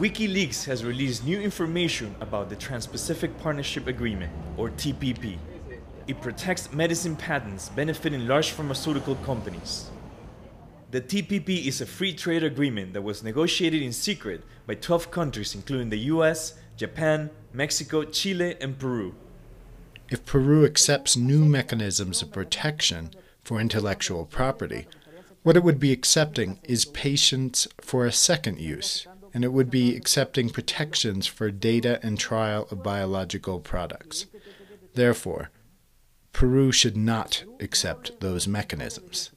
WikiLeaks has released new information about the Trans-Pacific Partnership Agreement, or TPP. It protects medicine patents benefiting large pharmaceutical companies. The TPP is a free trade agreement that was negotiated in secret by 12 countries including the US, Japan, Mexico, Chile and Peru. If Peru accepts new mechanisms of protection for intellectual property, what it would be accepting is patients for a second use, and it would be accepting protections for data and trial of biological products. Therefore, Peru should not accept those mechanisms.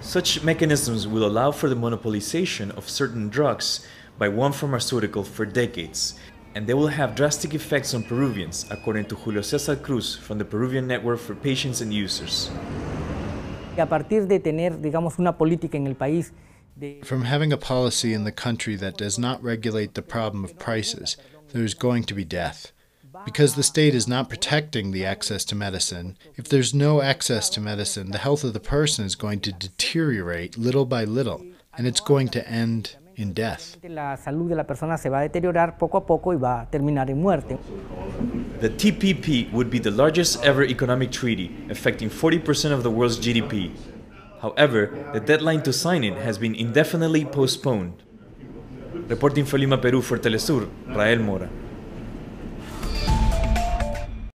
Such mechanisms will allow for the monopolization of certain drugs by one pharmaceutical for decades, and they will have drastic effects on Peruvians, according to Julio Cesar Cruz from the Peruvian Network for Patients and Users. A partir de tener, digamos, una política en el país from having a policy in the country that does not regulate the problem of prices, there's going to be death. Because the state is not protecting the access to medicine, if there's no access to medicine, the health of the person is going to deteriorate little by little, and it's going to end in death. The TPP would be the largest ever economic treaty, affecting 40% of the world's GDP, However, the deadline to sign it has been indefinitely postponed. Reporting for Lima, Peru for Telesur, Rael Mora.